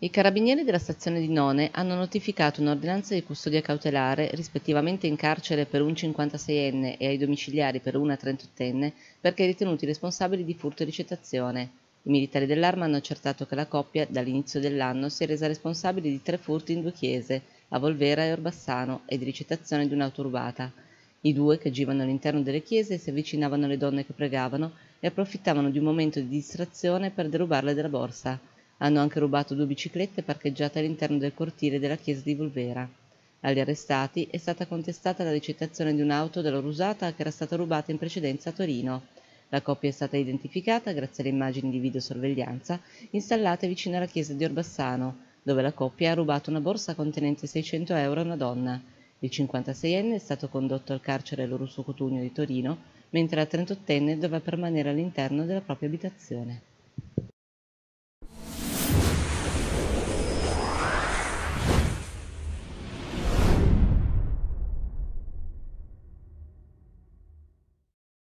I carabinieri della stazione di None hanno notificato un'ordinanza di custodia cautelare rispettivamente in carcere per un 56enne e ai domiciliari per una 38enne perché ritenuti responsabili di furto e ricettazione. I militari dell'arma hanno accertato che la coppia, dall'inizio dell'anno, si è resa responsabile di tre furti in due chiese, a Volvera e Orbassano, e di ricettazione di un'auto rubata. I due, che agivano all'interno delle chiese, si avvicinavano alle donne che pregavano e approfittavano di un momento di distrazione per derubarle della borsa. Hanno anche rubato due biciclette parcheggiate all'interno del cortile della chiesa di Volvera. Agli arrestati è stata contestata la ricettazione di un'auto da loro usata che era stata rubata in precedenza a Torino. La coppia è stata identificata grazie alle immagini di videosorveglianza installate vicino alla chiesa di Orbassano, dove la coppia ha rubato una borsa contenente 600 euro a una donna. Il 56enne è stato condotto al carcere Lorusso Cotugno di Torino, mentre la 38enne doveva permanere all'interno della propria abitazione.